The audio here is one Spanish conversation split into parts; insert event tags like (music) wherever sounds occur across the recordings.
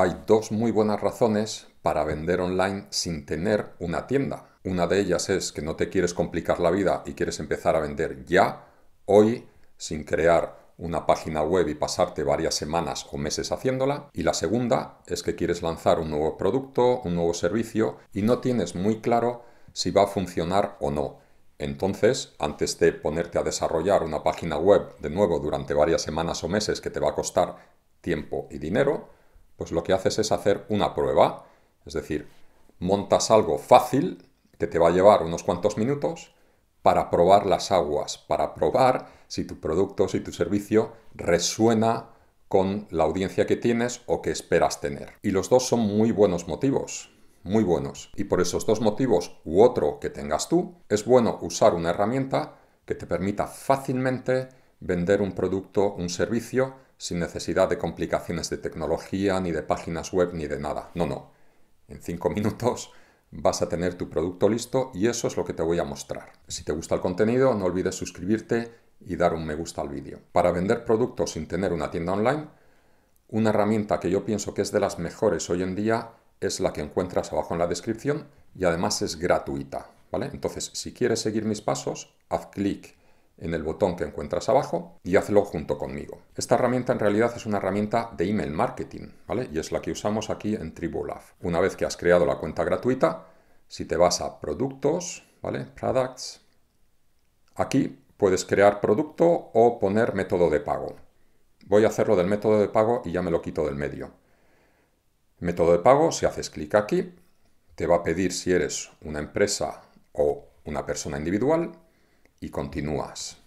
Hay dos muy buenas razones para vender online sin tener una tienda. Una de ellas es que no te quieres complicar la vida y quieres empezar a vender ya, hoy, sin crear una página web y pasarte varias semanas o meses haciéndola. Y la segunda es que quieres lanzar un nuevo producto, un nuevo servicio y no tienes muy claro si va a funcionar o no. Entonces, antes de ponerte a desarrollar una página web de nuevo durante varias semanas o meses que te va a costar tiempo y dinero, pues lo que haces es hacer una prueba, es decir, montas algo fácil que te va a llevar unos cuantos minutos para probar las aguas, para probar si tu producto, si tu servicio resuena con la audiencia que tienes o que esperas tener. Y los dos son muy buenos motivos, muy buenos. Y por esos dos motivos u otro que tengas tú, es bueno usar una herramienta que te permita fácilmente vender un producto, un servicio sin necesidad de complicaciones de tecnología, ni de páginas web, ni de nada. No, no. En cinco (laughs) minutos vas a tener tu producto listo y eso es lo que te voy a mostrar. Si te gusta el contenido, no olvides suscribirte y dar un me gusta al vídeo. Para vender productos sin tener una tienda online, una herramienta que yo pienso que es de las mejores hoy en día es la que encuentras abajo en la descripción y además es gratuita. ¿vale? Entonces, si quieres seguir mis pasos, haz clic en el botón que encuentras abajo y hazlo junto conmigo. Esta herramienta en realidad es una herramienta de email marketing, ¿vale? Y es la que usamos aquí en Tribulab. Una vez que has creado la cuenta gratuita, si te vas a productos, ¿vale? Products. Aquí puedes crear producto o poner método de pago. Voy a hacerlo del método de pago y ya me lo quito del medio. Método de pago, si haces clic aquí, te va a pedir si eres una empresa o una persona individual y continúas.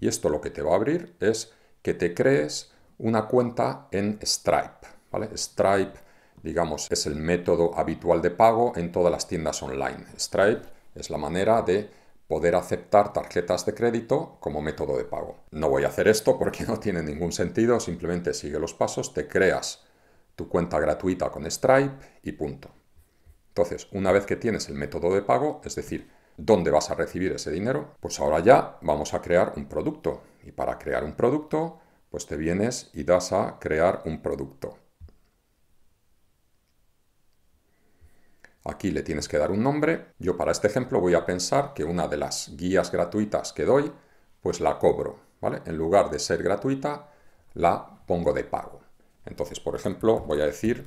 Y esto lo que te va a abrir es que te crees una cuenta en Stripe. ¿vale? Stripe, digamos, es el método habitual de pago en todas las tiendas online. Stripe es la manera de poder aceptar tarjetas de crédito como método de pago. No voy a hacer esto porque (laughs) no tiene ningún sentido, simplemente sigue los pasos, te creas tu cuenta gratuita con Stripe y punto. Entonces, una vez que tienes el método de pago, es decir, ¿Dónde vas a recibir ese dinero? Pues ahora ya vamos a crear un producto. Y para crear un producto, pues te vienes y das a crear un producto. Aquí le tienes que dar un nombre. Yo para este ejemplo voy a pensar que una de las guías gratuitas que doy, pues la cobro. ¿vale? En lugar de ser gratuita, la pongo de pago. Entonces, por ejemplo, voy a decir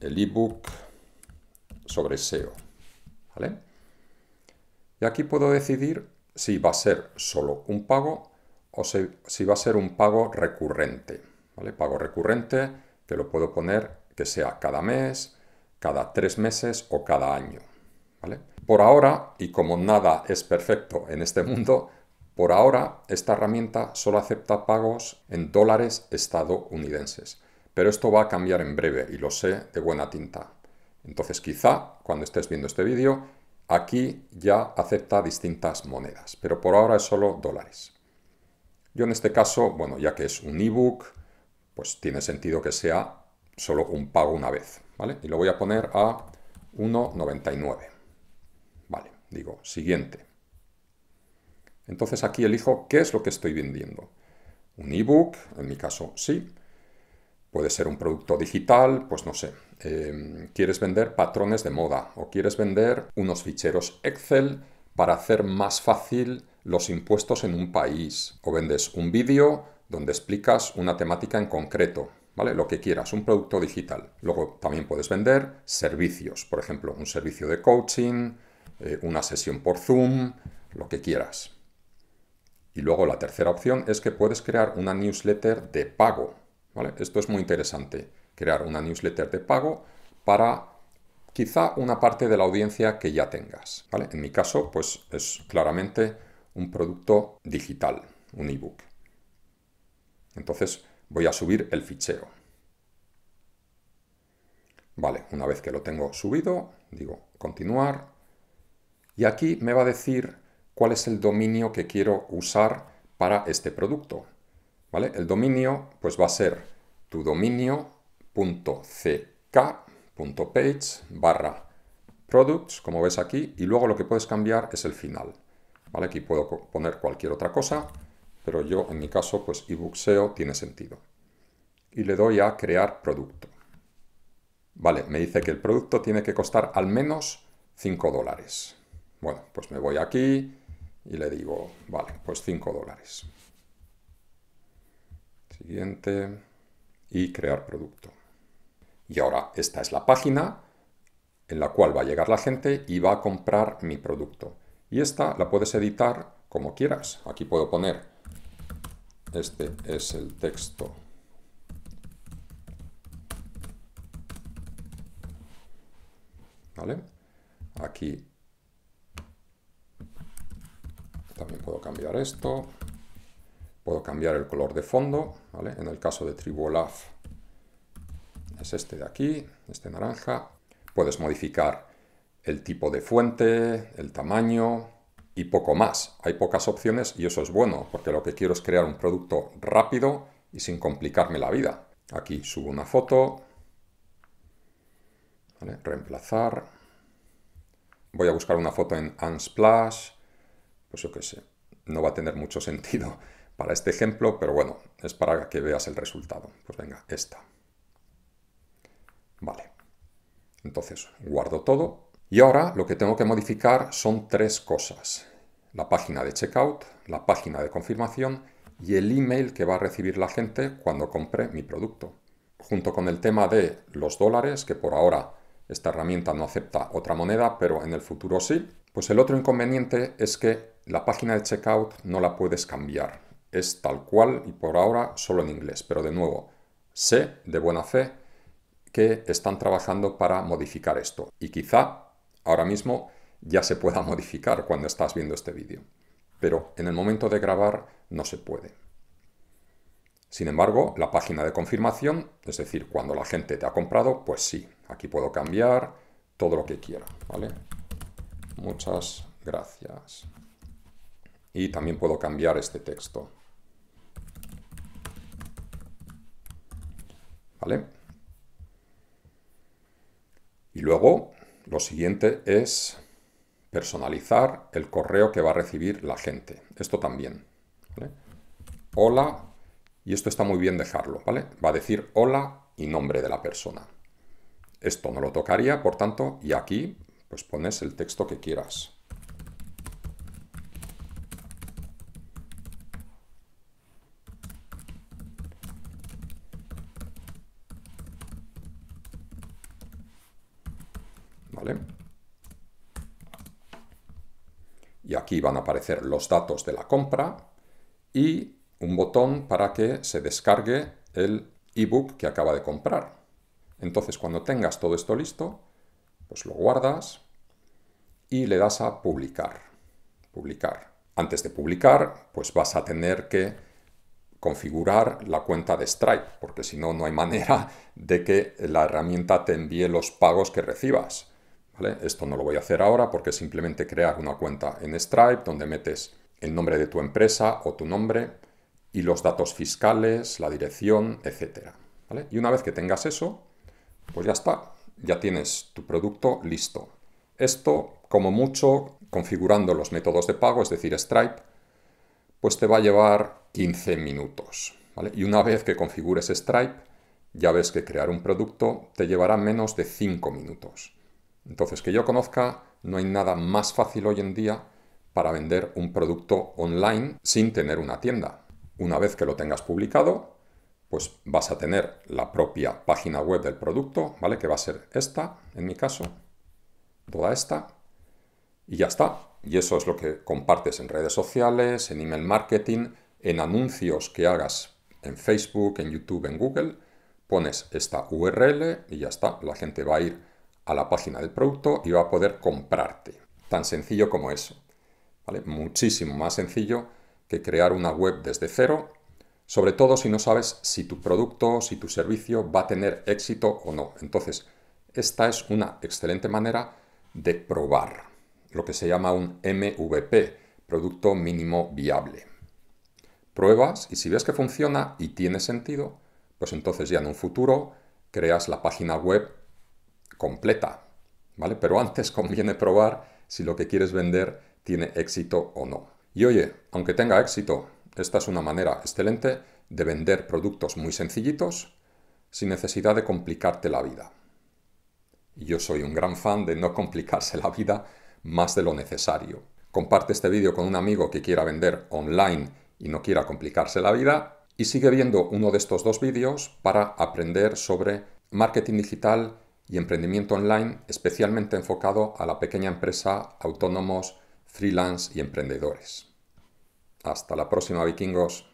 el ebook sobre SEO. ¿vale? Y aquí puedo decidir si va a ser solo un pago o si, va a ser un pago recurrente. ¿vale? Pago recurrente que lo puedo poner que sea cada mes, cada tres meses o cada año. ¿vale? Por ahora, y como nada es perfecto en este mundo, por ahora esta herramienta solo acepta pagos en dólares estadounidenses. Pero esto va a cambiar en breve y lo sé de buena tinta. Entonces quizá cuando estés viendo este vídeo Aquí ya acepta distintas monedas, pero por ahora es solo dólares. Yo en este caso, bueno, ya que es un ebook, pues tiene sentido que sea solo un pago una vez, ¿vale? Y lo voy a poner a 1,99. Vale, digo, siguiente. Entonces aquí elijo qué es lo que estoy vendiendo. Un ebook, en mi caso sí, Puede ser un producto digital, pues no sé, eh, quieres vender patrones de moda o quieres vender unos ficheros Excel para hacer más fácil los impuestos en un país o vendes un vídeo donde explicas una temática en concreto. ¿Vale? Lo que quieras, un producto digital. Luego también puedes vender servicios, por ejemplo, un servicio de coaching, eh, una sesión por Zoom, lo que quieras. Y luego la tercera opción es que puedes crear una newsletter de pago, esto es muy interesante, crear una newsletter de pago para quizá una parte de la audiencia que ya tengas. En mi caso, pues es claramente un producto digital, un ebook. Entonces voy a subir el fichero. Vale, una vez que lo tengo subido, digo continuar. Y aquí me va a decir cuál es el dominio que quiero usar para este producto. El dominio pues va a ser tu dominio.ck.page barra products, como ves aquí, y luego lo que puedes cambiar es el final. ¿vale? Aquí puedo poner cualquier otra cosa, pero yo en mi caso pues ebookseo tiene sentido. Y le doy a crear producto. Vale, me dice que el producto tiene que costar al menos 5 dólares. Bueno, pues me voy aquí y le digo, vale, pues 5 dólares. Siguiente. Y crear producto. Y ahora esta es la página en la cual va a llegar la gente y va a comprar mi producto. Y esta la puedes editar como quieras. Aquí puedo poner, este es el texto. ¿Vale? Aquí también puedo cambiar esto. Puedo cambiar el color de fondo, En el caso de Tribolaf es este de aquí, este naranja. Puedes modificar el tipo de fuente, el tamaño y poco más. Hay pocas opciones y eso es bueno, porque lo que quiero es crear un producto rápido y sin complicarme la vida. Aquí subo una foto, reemplazar. Voy a buscar una foto en Unsplash, pues yo qué sé, no va a tener mucho (laughs) sentido para este ejemplo, pero bueno, es para que veas el resultado. Pues venga, esta. Vale. Entonces, guardo todo. Y ahora lo que tengo que modificar son tres cosas. La página de checkout, la página de confirmación y el email que va a recibir la gente cuando compre mi producto. Junto con el tema de los dólares, que por ahora esta herramienta no acepta otra moneda, pero en el futuro sí. Pues el otro inconveniente es que la página de checkout no la puedes cambiar es tal cual y por ahora solo en inglés. Pero de nuevo, sé de buena fe que están trabajando para modificar esto. Y quizá ahora mismo ya se pueda (laughs) modificar cuando estás viendo este vídeo. Pero en el momento de grabar no se puede. Sin embargo, la página de confirmación, es decir, cuando la gente te ha comprado, pues sí, aquí puedo cambiar todo lo que quiera, ¿vale? Muchas gracias. Y también puedo cambiar este texto. Y luego lo siguiente es personalizar el correo que va a recibir la gente. Esto también. Hola, y esto está muy bien dejarlo, ¿vale? Va a decir hola y nombre de la persona. Esto no lo tocaría, por tanto, y aquí pues pones el texto que quieras. y aquí van a aparecer los datos de la compra y un botón para que se descargue el ebook que acaba de comprar. Entonces cuando tengas todo esto listo, pues lo guardas y le das a publicar. Publicar. Antes de publicar, pues vas a tener que configurar la cuenta de Stripe, porque si no, no hay manera de que la herramienta te envíe los pagos que recibas. Esto no lo voy a hacer ahora porque simplemente crear una cuenta en Stripe donde metes el nombre de tu empresa o tu nombre y los datos fiscales, la dirección, etc. Y una vez que tengas eso, pues ya está, ya tienes tu producto listo. Esto, como mucho, configurando los métodos de pago, es decir, Stripe, pues te va a llevar 15 minutos. Y una vez que configures Stripe, ya ves que crear un producto te llevará menos de 5 minutos. Entonces, que yo conozca, no hay nada más fácil hoy en día para vender un producto online sin tener una tienda. Una vez que lo tengas publicado, pues vas a tener la propia página web del producto, ¿vale? Que va a ser esta, en mi caso, toda esta, y ya está. Y eso es lo que compartes en redes sociales, en email marketing, en anuncios que hagas en Facebook, en YouTube, en Google, pones esta URL y ya está. La gente va a ir a la página del producto y va a poder comprarte. Tan sencillo como eso. ¿vale? Muchísimo más sencillo que crear una web desde cero, sobre todo si no sabes si tu producto, si tu servicio va a tener éxito o no. Entonces, esta es una excelente manera de probar lo que se llama un MVP, Producto Mínimo Viable. Pruebas y si ves que funciona y tiene sentido, pues entonces ya en un futuro creas la página web completa, ¿vale? Pero antes (laughs) conviene probar si lo que quieres vender tiene éxito o no. Y oye, aunque tenga éxito, esta es una manera excelente de vender productos muy sencillitos sin necesidad de complicarte la vida. yo soy un gran fan de no (laughs) complicarse la vida más de lo necesario. Comparte este vídeo con un amigo que quiera vender online y no quiera complicarse la vida y sigue viendo uno de estos dos vídeos para aprender sobre marketing digital y emprendimiento online especialmente enfocado a la pequeña empresa, autónomos, freelance y emprendedores. Hasta la próxima, vikingos.